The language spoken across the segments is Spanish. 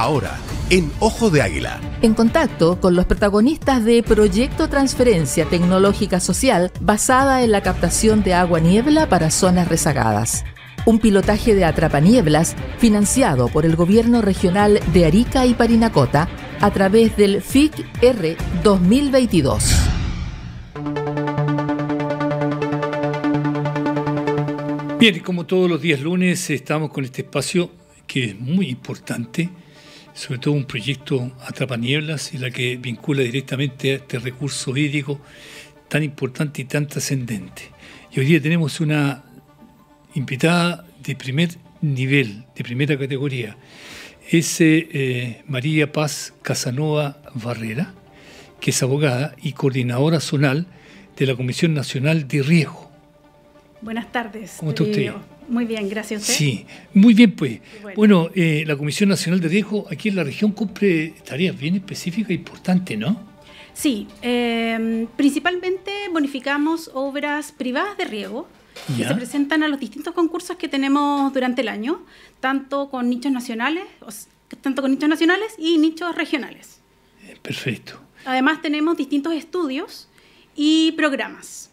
Ahora, en Ojo de Águila. En contacto con los protagonistas de Proyecto Transferencia Tecnológica Social basada en la captación de agua niebla para zonas rezagadas. Un pilotaje de atrapanieblas financiado por el gobierno regional de Arica y Parinacota a través del FIC-R 2022. Bien, como todos los días lunes estamos con este espacio que es muy importante, sobre todo un proyecto Nieblas, y la que vincula directamente a este recurso hídrico tan importante y tan trascendente. Y hoy día tenemos una invitada de primer nivel, de primera categoría. Es eh, eh, María Paz Casanova Barrera, que es abogada y coordinadora zonal de la Comisión Nacional de Riesgo. Buenas tardes. ¿Cómo está usted? Eh, muy bien, gracias usted. ¿eh? Sí, muy bien, pues. Bueno, eh, la Comisión Nacional de Riesgo aquí en la región cumple tareas bien específicas e importantes, ¿no? Sí, em, principalmente bonificamos obras privadas de riego, que se presentan a los distintos concursos que tenemos durante el año, tanto con nichos nacionales, tanto con nichos nacionales y nichos regionales. Eh, perfecto. Además tenemos distintos estudios y programas.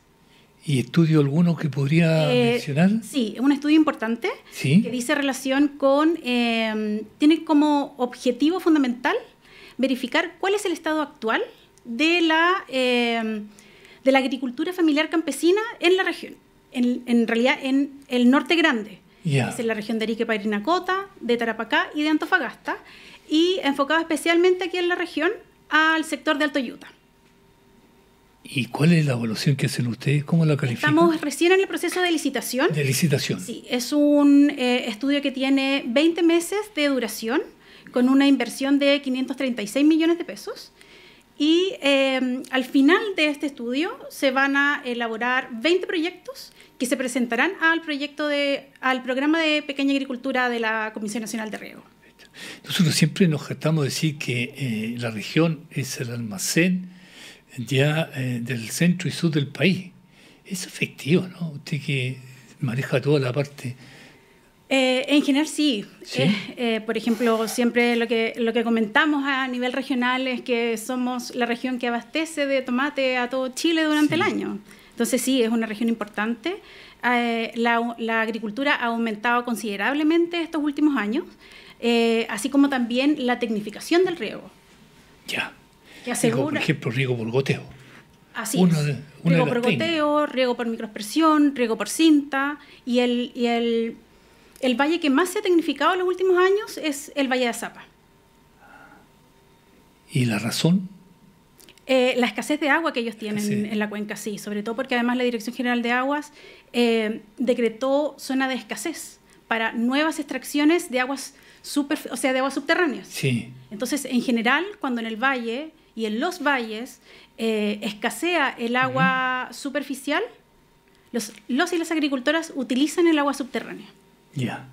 ¿Y estudio alguno que podría eh, mencionar? Sí, un estudio importante que dice relación con, em, tiene como objetivo fundamental verificar cuál es el estado actual de la, em, de la agricultura familiar campesina en la región, en, realidad en el norte grande, es en la región de Arica Parinacota, de Tarapacá y de Antofagasta, y enfocado especialmente aquí en la región al sector de Alto Yuta. ¿Y cuál es la evaluación que hacen ustedes? ¿Cómo la califican? Estamos recién en el proceso de licitación. De licitación. Sí, es un eh, estudio que tiene 20 meses de duración, con una inversión de 536 millones de pesos. Y em, al final de este estudio se van a elaborar 20 proyectos que se presentarán al, proyecto de, al programa de pequeña agricultura de la Comisión Nacional de Riego. Nosotros siempre nos jactamos decir que eh, la región es el almacén ya eh, del centro y sur del país. Es efectivo, ¿no? Usted que maneja toda la parte. Eh, en general sí. Eh, por ejemplo, siempre lo que, lo que comentamos a nivel regional es que somos la región que abastece de tomate a todo Chile durante el año. Entonces sí, es una región importante. La, agricultura ha aumentado considerablemente estos últimos años. así como también la tecnificación del riego. Ya que por ejemplo, riego por goteo. Así riego por goteo, riego por microexpresión, riego por cinta y el, el, valle que más se ha tecnificado en los últimos años es el Valle de Zapa. ¿Y la razón? Eh, la escasez de agua que ellos tienen en la cuenca, sí, sobre todo porque además la Dirección General de Aguas eh, decretó zona de escasez para nuevas extracciones de aguas super, o sea, de aguas subterráneas. Sí. Entonces, en general, cuando en el valle y en los valles eh, escasea el agua superficial, los, los, y las agricultoras utilizan el agua subterránea. Ya.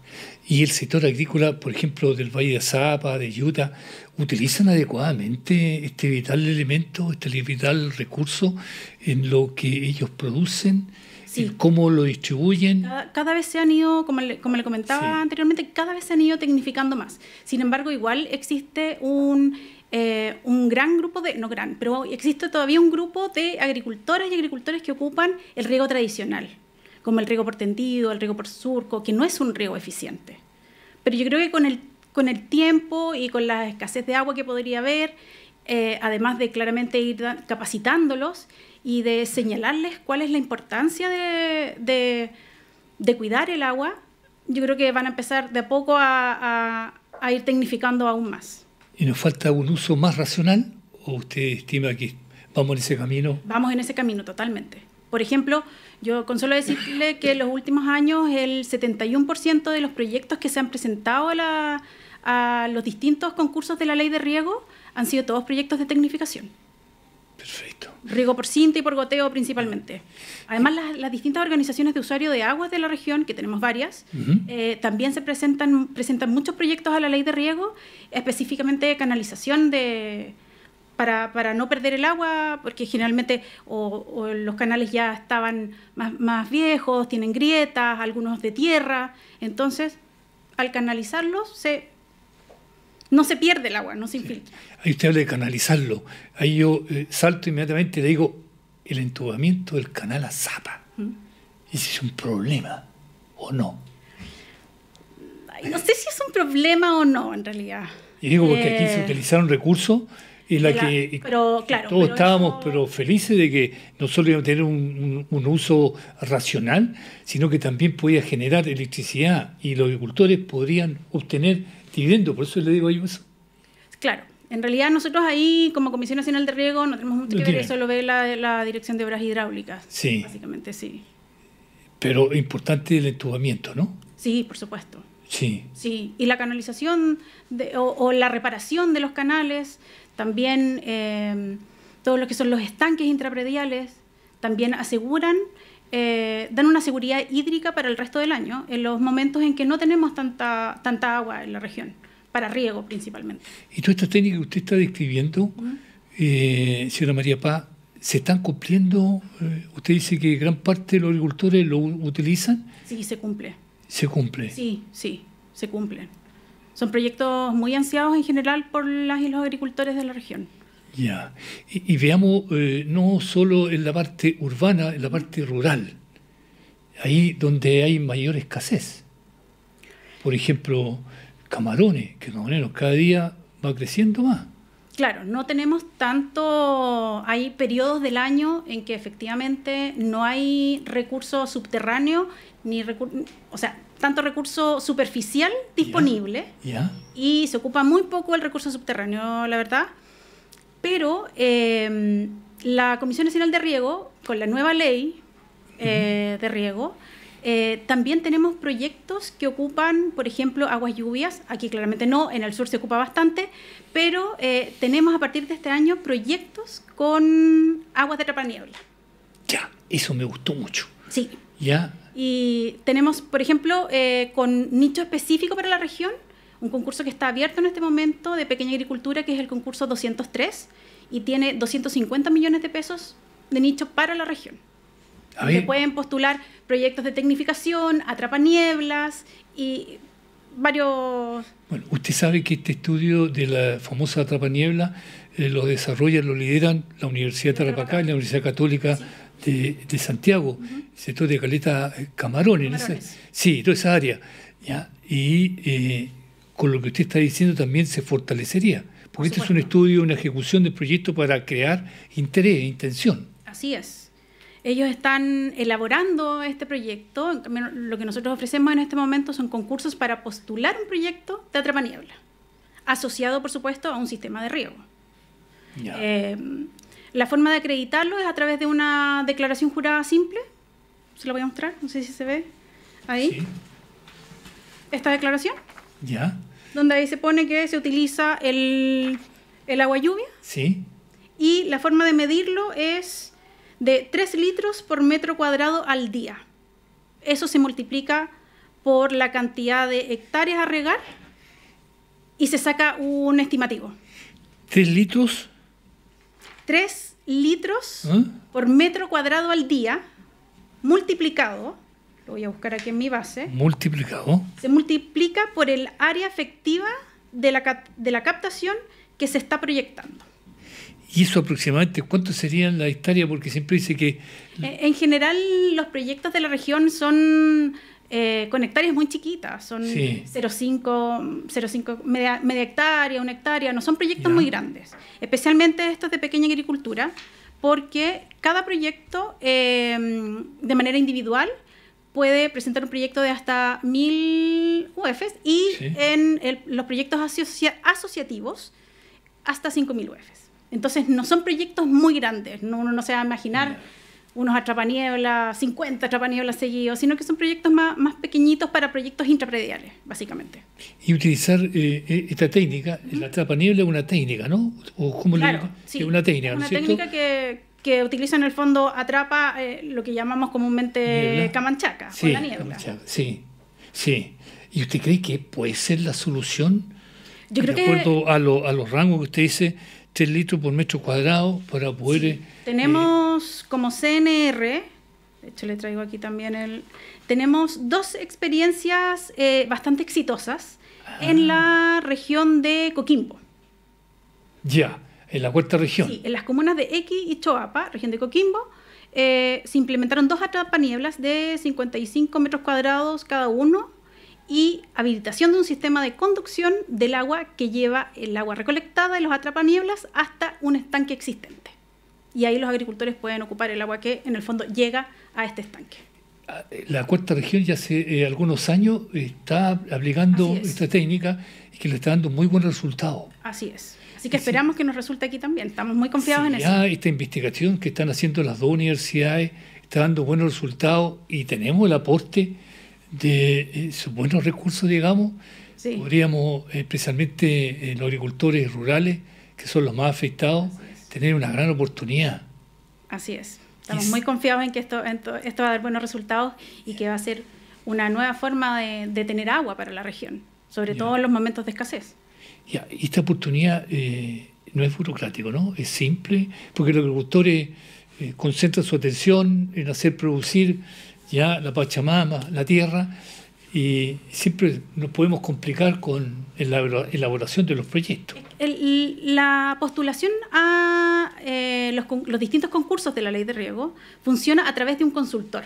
¿Y el sector agrícola, por ejemplo, del Valle de Zapa, de Utah, utilizan adecuadamente este vital elemento, este vital recurso en lo que ellos producen? y ¿Cómo lo distribuyen? Cada, vez se han ido, como le, como le comentaba anteriormente, cada vez se han ido tecnificando más. Sin embargo, igual existe un eh, un gran grupo de, no gran, pero existe todavía un grupo de agricultores y agricultores que ocupan el riego tradicional, como el riego por tendido, el riego por surco, que no es un riego eficiente. Pero yo creo que con el, tiempo y con la escasez de agua que podría haber, eh, además de claramente ir capacitándolos y de señalarles cuál es la importancia de, cuidar el agua, yo creo que van a empezar de a poco a ir tecnificando aún más. ¿Y nos falta un uso más racional o usted estima que vamos en ese camino? Vamos en ese camino totalmente. Por ejemplo, yo con solo decirle que en los últimos años el 71% de los proyectos que se han presentado a, a los distintos concursos de la ley de riego han sido todos proyectos de tecnificación. Perfecto. Riego por cinta y por goteo principalmente. Además, las, distintas organizaciones de usuario de aguas de la región, que tenemos varias, eh, también se presentan, presentan muchos proyectos a la ley de riego, específicamente de canalización de, para, no perder el agua, porque generalmente los canales ya estaban más, más, viejos, tienen grietas, algunos de tierra. Entonces, al canalizarlos, se no se pierde el agua, no se infiltra. Ahí usted habla de canalizarlo. Ahí yo eh, salto inmediatamente y le digo el entubamiento del canal a Zapa. es un problema, ¿o no? no sé si es un problema o no, en realidad. Y digo porque aquí se eh, utilizaron recursos y la, que todos estábamos pero felices de que no solo iba a tener un, un, uso racional, sino que también podía generar electricidad y los agricultores podrían obtener dividendo, por eso le digo eso. Claro, en realidad nosotros ahí como Comisión Nacional de Riego no tenemos mucho que ver, eso lo ve la, Dirección de Obras Hidráulicas. Sí. Básicamente, sí. Pero importante el entubamiento, ¿no? Sí, por supuesto. Sí. Sí, y la canalización o, la reparación de los canales, también eh, todos los que son los estanques intraprediales, también aseguran eh, dan una seguridad hídrica para el resto del año, en los momentos en que no tenemos tanta, tanta agua en la región, para riego principalmente. Y todas estas técnicas que usted está describiendo, eh, señora María Paz, ¿se están cumpliendo? Eh, usted dice que gran parte de los agricultores lo utilizan. Sí, se cumple. ¿Se cumple? Sí, sí, se cumple. Son proyectos muy ansiados en general por las y los agricultores de la región. Ya, y, veamos eh, no solo en la parte urbana, en la parte rural, ahí donde hay mayor escasez. Por ejemplo, camarones, que camarones cada día va creciendo más. Claro, no tenemos tanto, hay periodos del año en que efectivamente no hay recurso subterráneo, ni o sea, tanto recurso superficial disponible y se ocupa muy poco el recurso subterráneo, la verdad. Pero em, la Comisión Nacional de Riego, con la nueva ley eh, de riego, eh, también tenemos proyectos que ocupan, por ejemplo, aguas lluvias. Aquí claramente no, en el sur se ocupa bastante, pero eh, tenemos a partir de este año proyectos con aguas de trapaniebla. Ya, eso me gustó mucho. Sí. Ya. Y tenemos, por ejemplo, con nicho específico para la región, un concurso que está abierto en este momento de pequeña agricultura, que es el concurso 203, y tiene 250 millones de pesos de nicho para la región. Se ah, pueden postular proyectos de tecnificación, atrapanieblas y varios... Bueno, usted sabe que este estudio de la famosa atrapaniebla eh, lo desarrollan, lo lideran la Universidad de Tarapacá y la Universidad Católica De, Santiago, sector de Caleta Camarón, eh, Camarones. En sí, toda esa área. Y eh, con lo que usted está diciendo también se fortalecería, porque este es un estudio, una ejecución del proyecto para crear interés, e intención. Así es. Ellos están elaborando este proyecto. Lo que nosotros ofrecemos en este momento son concursos para postular un proyecto de atrapaniebla, asociado, por supuesto, a un sistema de riego. Eh, la forma de acreditarlo es a través de una declaración jurada simple. Se lo voy a mostrar, no sé si se ve ahí. Esta declaración. Ya donde ahí se pone que se utiliza el, agua lluvia. Sí. Y la forma de medirlo es de 3 litros por metro cuadrado al día. Eso se multiplica por la cantidad de hectáreas a regar y se saca un estimativo. ¿Tres litros? Tres litros ¿Ah? por metro cuadrado al día multiplicado lo voy a buscar aquí en mi base. Multiplicado. Se multiplica por el área efectiva de la, de la captación que se está proyectando. ¿Y eso aproximadamente cuánto sería la hectárea? Porque siempre dice que... Eh, en general los proyectos de la región son eh, con hectáreas muy chiquitas, son 0.5 0,5, media, hectárea, una hectárea, no son proyectos muy grandes, especialmente estos de pequeña agricultura, porque cada proyecto eh, de manera individual puede presentar un proyecto de hasta 1000 UFs y en los proyectos asociativos hasta 5000 UFs. Entonces no son proyectos muy grandes, no, uno no se va a imaginar unos atrapanieblas, 50 atrapanieblas seguidos, sino que son proyectos más, más pequeñitos para proyectos intraprediales, básicamente. Y utilizar eh, e, esta técnica, el la atrapaniebla es una técnica, ¿no? ¿O cómo sí. Es una técnica, ¿no Una técnica que que utiliza en el fondo, atrapa eh, lo que llamamos comúnmente camanchaca, sí, o la niebla. Sí, sí. ¿Y usted cree que puede ser la solución? Yo creo de acuerdo a, los rangos que usted dice, 3 litros por metro cuadrado para poder... Eh, tenemos como CNR, de hecho le traigo aquí también el... Tenemos dos experiencias eh, bastante exitosas en ah. la región de Coquimbo. Ya. En la cuarta región. Sí, en las comunas de X y Choapa, región de Coquimbo, eh, se implementaron dos atrapanieblas de 55 metros cuadrados cada uno y habilitación de un sistema de conducción del agua que lleva el agua recolectada de los atrapanieblas hasta un estanque existente. Y ahí los agricultores pueden ocupar el agua que en el fondo llega a este estanque. Ah, eh, la cuarta región ya hace eh, algunos años está aplicando esta técnica y que le está dando muy buen resultado. Así es. Así que esperamos que nos resulte aquí también. Estamos muy confiados en eso. Ah, esta investigación que están haciendo las dos universidades está dando buenos resultados y tenemos el aporte de eh, sus buenos recursos, digamos. Podríamos, especialmente eh, los agricultores rurales, que son los más afectados, tener una gran oportunidad. Así es. Estamos muy confiados en que esto, va a dar buenos resultados y que va a ser una nueva forma de, tener agua para la región, sobre todo en los momentos de escasez. Ya, esta oportunidad eh, no es burocrático, ¿no? Es simple, porque los agricultores eh, concentran su atención en hacer producir ya la Pachamama, la tierra, y siempre nos podemos complicar con la elaboración de los proyectos. la postulación a eh, los, los, distintos concursos de la ley de riego funciona a través de un consultor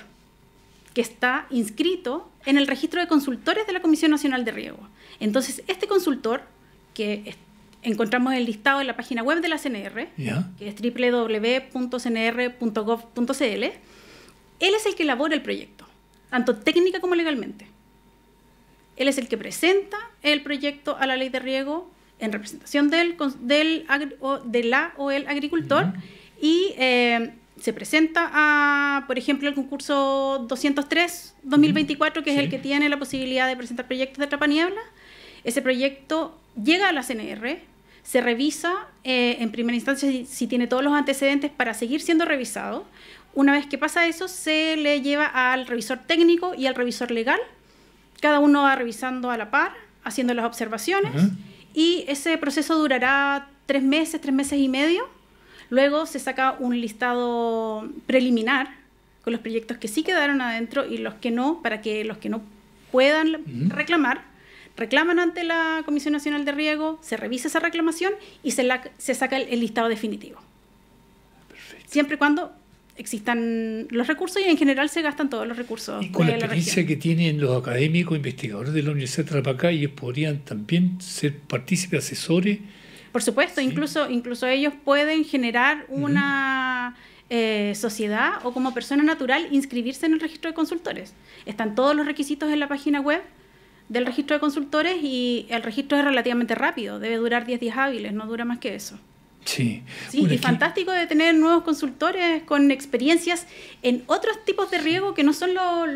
que está inscrito en el registro de consultores de la Comisión Nacional de Riego. Entonces, este consultor que encontramos el listado en la página web de la CNR, que es www.cnr.gov.cl. Él es el que elabora el proyecto, tanto técnica como legalmente. Él es el que presenta el proyecto a la ley de riego en representación del, del de la o el agricultor y eh, se presenta a, por ejemplo, el concurso 203-2024, que es el que tiene la posibilidad de presentar proyectos de trapa niebla. Ese proyecto llega a la CNR, se revisa eh, en primera instancia si, tiene todos los antecedentes para seguir siendo revisado. Una vez que pasa eso, se le lleva al revisor técnico y al revisor legal. Cada uno va revisando a la par, haciendo las observaciones, y ese proceso durará tres meses, tres meses y medio. Luego se saca un listado preliminar con los proyectos que sí quedaron adentro y los que no, para que los que no puedan reclamar reclaman ante la Comisión Nacional de Riego, se revisa esa reclamación y se, se saca el, listado definitivo. Siempre y cuando existan los recursos y en general se gastan todos los recursos. Y con la experiencia que tienen los académicos investigadores de la Universidad de Tarapacá, ellos podrían también ser partícipes, asesores. Por supuesto, incluso, incluso ellos pueden generar una... Eh, sociedad o como persona natural inscribirse en el registro de consultores. Están todos los requisitos en la página web del registro de consultores y el registro es relativamente rápido, debe durar 10 días hábiles, no dura más que eso. Sí, sí y fantástico de tener nuevos consultores con experiencias en otros tipos de riego que no son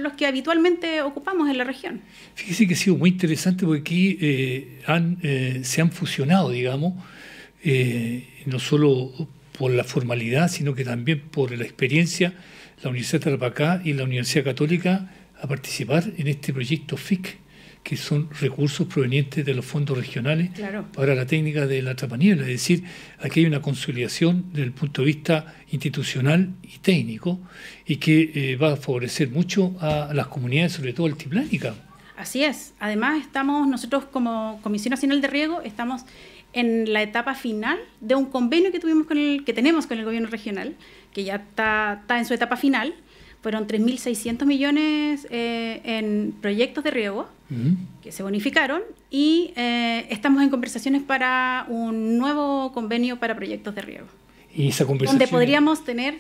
los que habitualmente ocupamos en la región. Fíjese que ha sido muy interesante porque aquí eh, eh, se han fusionado, digamos, eh, no solo por la formalidad, sino que también por la experiencia, la Universidad de Tarapacá y la Universidad Católica a participar en este proyecto FIC que son recursos provenientes de los fondos regionales para la técnica de la trapaniebla. Es decir, aquí hay una consolidación desde el punto de vista institucional y técnico y que eh, va a favorecer mucho a las comunidades, sobre todo altiplánicas. Así es. Además, estamos nosotros como Comisión Nacional de Riego, estamos en la etapa final de un convenio que tuvimos con el, que tenemos con el gobierno regional, que ya está, está en su etapa final fueron 3.600 millones eh, en proyectos de riego que se bonificaron y eh, estamos en conversaciones para un nuevo convenio para proyectos de riego. ¿Y esa conversación? Donde podríamos tener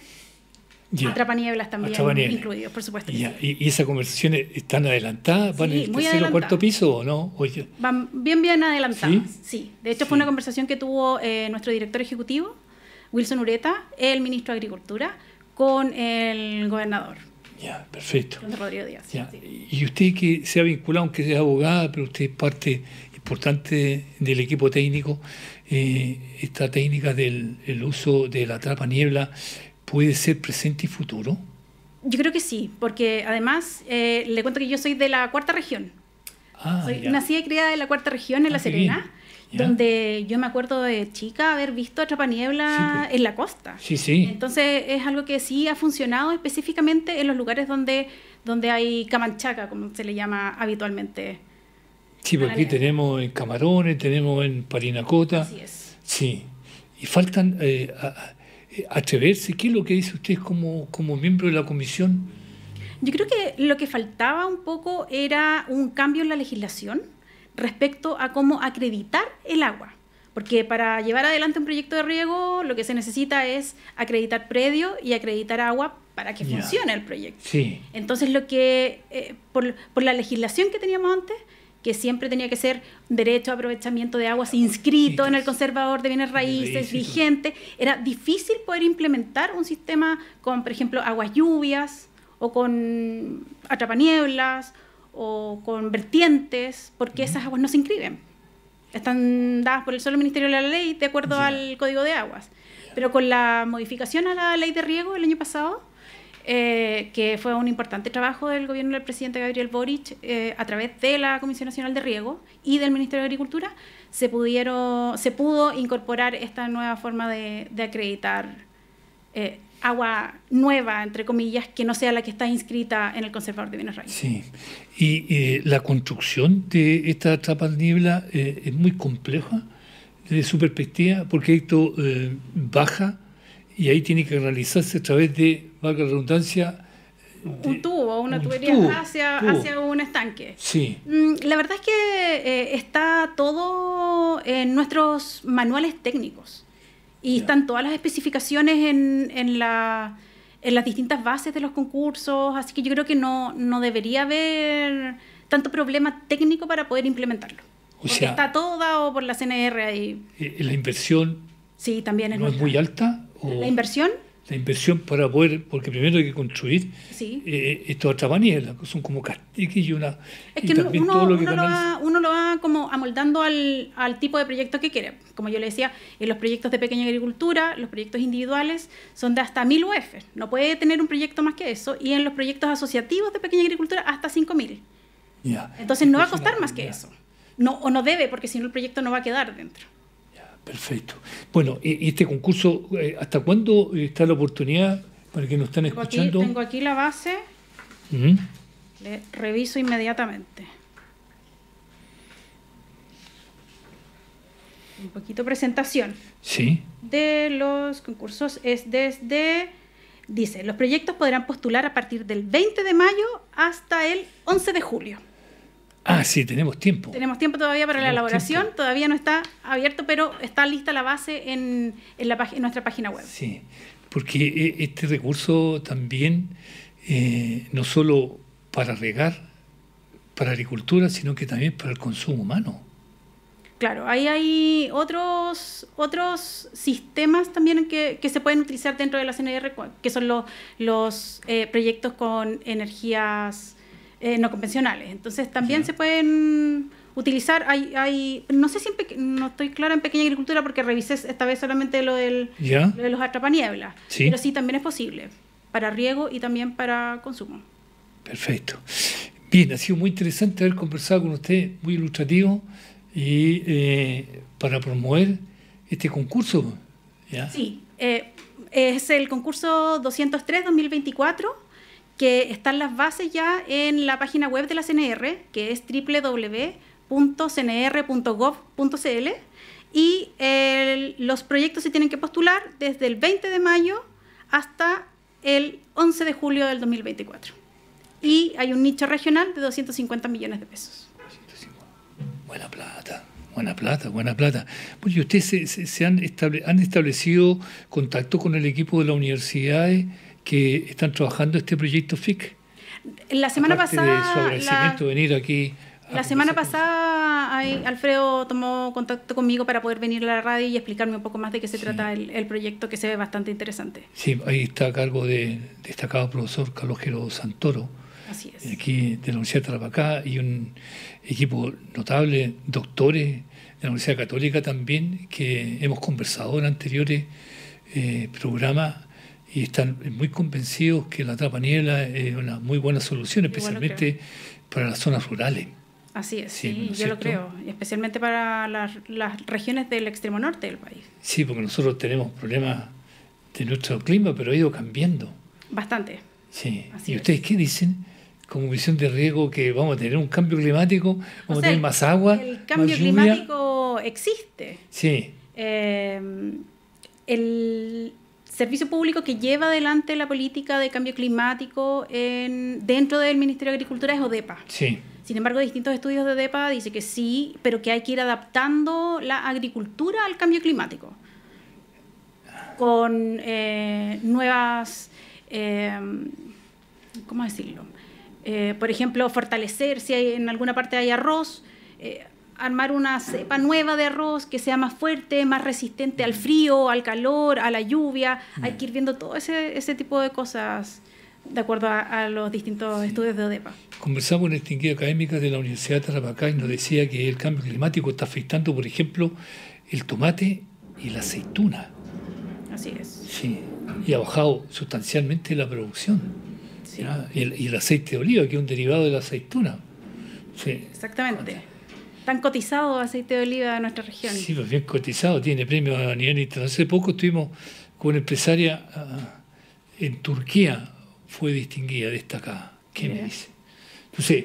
Atrapanieblas también incluidos, por supuesto. ¿Y, esa esas conversaciones están adelantadas? ¿Van en el o cuarto piso o no? Van bien, bien adelantadas, sí. sí. De hecho, fue una conversación que tuvo eh, nuestro director ejecutivo, Wilson Ureta, el ministro de Agricultura, con el gobernador. Ya, perfecto. Rodrigo Díaz. Y usted que se ha vinculado, aunque sea abogada, pero usted es parte importante del equipo técnico, eh, esta técnica del uso de la trapa niebla puede ser presente y futuro. Yo creo que sí, porque además eh, le cuento que yo soy de la cuarta región. Ah, soy nacida y criada de la cuarta región en ah, La Serena donde yo me acuerdo de chica haber visto Trapaniebla en la costa. Sí, sí. Entonces es algo que sí ha funcionado específicamente en los lugares donde, donde hay camanchaca, como se le llama habitualmente. Sí, porque aquí tenemos en Camarones, tenemos en Parinacota. Así es. Sí. Y faltan eh, eh, atreverse. ¿Qué es lo que dice usted como miembro de la comisión? Yo creo que lo que faltaba un poco era un cambio en la legislación respecto a cómo acreditar el agua. Porque para llevar adelante un proyecto de riego lo que se necesita es acreditar predio y acreditar agua para que funcione el proyecto. Sí. Entonces lo que, eh, por, la legislación que teníamos antes, que siempre tenía que ser derecho a aprovechamiento de aguas inscrito en el conservador de bienes raíces, vigente, era difícil poder implementar un sistema con, por ejemplo, aguas lluvias o con atrapanieblas o con vertientes, porque esas aguas no se inscriben. Están dadas por el solo Ministerio de la Ley de acuerdo al Código de Aguas. Pero con la modificación a la ley de riego el año pasado, eh, que fue un importante trabajo del gobierno del presidente Gabriel Boric eh, a través de la Comisión Nacional de Riego y del Ministerio de Agricultura, se, pudieron, se pudo incorporar esta nueva forma de, acreditar eh, agua nueva, entre comillas, que no sea la que está inscrita en el Conservador de Bienes Raíces. Sí, y eh, la construcción de esta trapa niebla eh, es muy compleja desde su perspectiva, porque esto eh, baja y ahí tiene que realizarse a través de, valga la redundancia, un tubo, una tubería hacia un estanque. Sí. Mm, la verdad es que está todo en nuestros manuales técnicos. Y están todas las especificaciones en, en, la, en, las distintas bases de los concursos, así que yo creo que no, no debería haber tanto problema técnico para poder implementarlo. está todo dado por la CNR ahí. Eh, ¿La inversión sí, también es no es muy alta? La inversión la inversión para poder, porque primero hay que construir eh, esto eh, estas son como castiques y una... Es que uno, lo va, como amoldando al, tipo de proyecto que quiere. Como yo le decía, en eh, los proyectos de pequeña agricultura, los proyectos individuales son de hasta mil UF, no puede tener un proyecto más que eso, y en los proyectos asociativos de pequeña agricultura hasta 5000. mil Entonces no va a costar más que eso, no, o no debe, porque si no el proyecto no va a quedar dentro. Perfecto. Bueno, y, este concurso, eh, ¿hasta cuándo eh, está la oportunidad para que nos están escuchando? tengo aquí la base. Le reviso inmediatamente. Un poquito presentación. Sí. De los concursos es desde Dice, los proyectos podrán postular a partir del 20 de mayo hasta el 11 de julio. Ah, sí, tenemos tiempo. Tenemos tiempo todavía para la elaboración, todavía no está abierto, pero está lista la base en, nuestra página web. Sí, porque e-, este recurso también, eh, no solo para regar, para agricultura, sino que también para el consumo humano. Claro, ahí hay otros, otros sistemas también que, se pueden utilizar dentro de la CNR, que son los, eh, proyectos con energías eh, no convencionales. Entonces también se pueden utilizar, hay, no sé si no estoy clara en pequeña agricultura porque revisé esta vez solamente lo, del, de los atrapanieblas, pero sí también es posible para riego y también para consumo. Perfecto. Bien, ha sido muy interesante haber conversado con usted, muy ilustrativo, y eh, para promover este concurso. Sí, eh, es el concurso 203-2024 que están las bases ya en la página web de la CNR, que es www.cnr.gov.cl, y los proyectos se tienen que postular desde el 20 de mayo hasta el 11 de julio del 2024. Y hay un nicho regional de 250 millones de pesos. Buena plata. Buena plata, buena plata. ustedes se, han, han establecido contacto con el equipo de la universidad? que están trabajando este proyecto FIC. La semana pasada. la, venir aquí. La semana pasada Alfredo tomó contacto conmigo para poder venir a la radio y explicarme un poco más de qué se trata el, proyecto que se ve bastante interesante. Sí, ahí está a cargo de destacado profesor Carlos Gero Santoro, Así es. Eh, aquí de la Universidad de Tarapacá y un equipo notable, doctores de la Universidad Católica también, que hemos conversado en anteriores eh, programas y están muy convencidos que la tapa niebla es una muy buena solución, especialmente para las zonas rurales. Así es, sí, yo lo creo, especialmente para las, regiones del extremo norte del país. Sí, porque nosotros tenemos problemas de nuestro clima, pero ha ido cambiando. Bastante. ¿Y ustedes qué dicen? Como visión de riesgo que vamos a tener un cambio climático, vamos a tener más agua. El cambio climático existe. Sí. Eh, el, servicio público que lleva adelante la política de cambio climático dentro del Ministerio de Agricultura es ODEPA. Sin embargo, distintos estudios de ODEPA dicen que sí, pero que hay que ir adaptando la agricultura al cambio climático con eh, nuevas, eh, ¿cómo decirlo? Eh, por ejemplo, fortalecer si en alguna parte hay arroz, armar una cepa nueva de arroz que sea más fuerte, más resistente al mm. frío, al calor, a la lluvia. Hay mm. que ir viendo todo ese, tipo de cosas de acuerdo a, los distintos estudios de ODEPA. Conversamos con distinguida académica de la Universidad de Tarapacá y nos decía que el cambio climático está afectando, por ejemplo, el tomate y la aceituna. Así es. Sí, y ha bajado sustancialmente la producción. Sí. Y, el, y, el, aceite de oliva, que es un derivado de la aceituna. Sí. Exactamente han cotizado aceite de oliva de nuestra región. Sí, pues bien cotizado, tiene premios a nivel internacional. Hace poco estuvimos con una empresaria ah, en Turquía, fue distinguida, destacada. ¿Qué me dice? Entonces,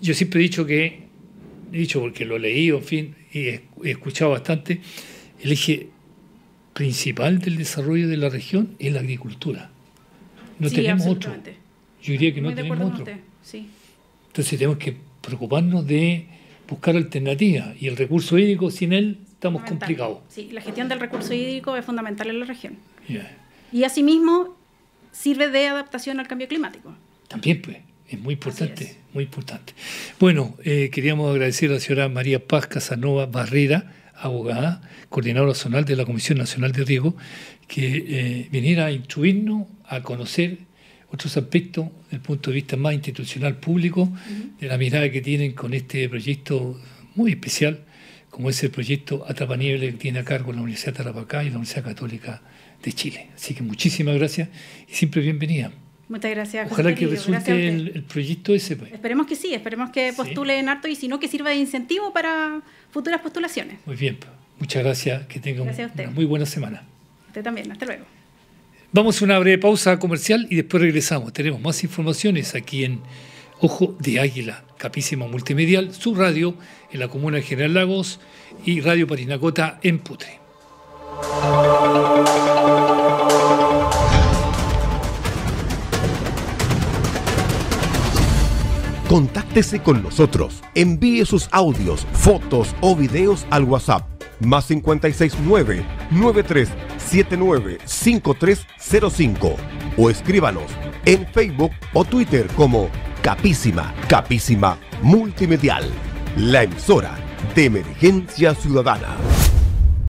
yo siempre he dicho que, he dicho porque lo leí, en fin, y he escuchado bastante, el eje principal del desarrollo de la región es la agricultura. No tenemos otro. Yo diría que no tenemos otro. Entonces tenemos que preocuparnos de buscar alternativas. Y el recurso hídrico, sin él, estamos complicados. Sí, la gestión del recurso hídrico es fundamental en la región. Y asimismo, sirve de adaptación al cambio climático. También, pues. Es muy importante, muy importante. Bueno, eh, queríamos agradecer a la señora María Paz Casanova Barrera, abogada, coordinadora zonal de la Comisión Nacional de Riesgo, que eh, viniera a instruirnos a conocer otros aspectos desde el punto de vista más institucional público, de la mirada que tienen con este proyecto muy especial, como es el proyecto Atrapanible que tiene a cargo la Universidad de Tarapacá y la Universidad Católica de Chile. Así que muchísimas gracias y siempre bienvenida. Muchas gracias. Ojalá que resulte el, proyecto ese. Pues. Esperemos que sí, esperemos que postulen harto y si no, que sirva de incentivo para futuras postulaciones. Muy bien, pues. muchas gracias, que tenga una muy buena semana. Usted también, hasta luego. Vamos a una breve pausa comercial y después regresamos. Tenemos más informaciones aquí en Ojo de Águila, Capísima Multimedial, su radio en la comuna de General Lagos y Radio Parinacota en Putre. Contáctese con nosotros. Envíe sus audios, fotos o videos al WhatsApp más 569 93 795305 o escríbanos en Facebook o Twitter como Capísima, Capísima Multimedial, la emisora de Emergencia Ciudadana.